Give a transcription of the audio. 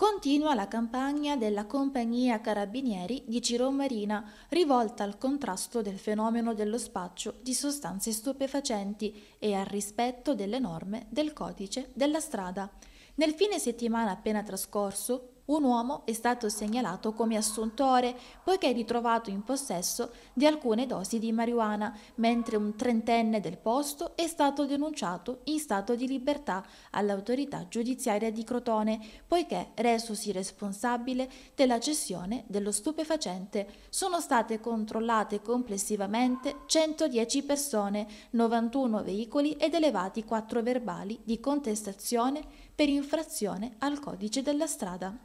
Continua la campagna della Compagnia Carabinieri di Ciro Marina, rivolta al contrasto del fenomeno dello spaccio di sostanze stupefacenti e al rispetto delle norme del codice della strada. Nel fine settimana appena trascorso, un uomo è stato segnalato come assuntore poiché è ritrovato in possesso di alcune dosi di marijuana, mentre un trentenne del posto è stato denunciato in stato di libertà all'autorità giudiziaria di Crotone poiché resosi responsabile della cessione dello stupefacente. Sono state controllate complessivamente 110 persone, 91 veicoli ed elevati 4 verbali di contestazione per infrazione al codice della strada.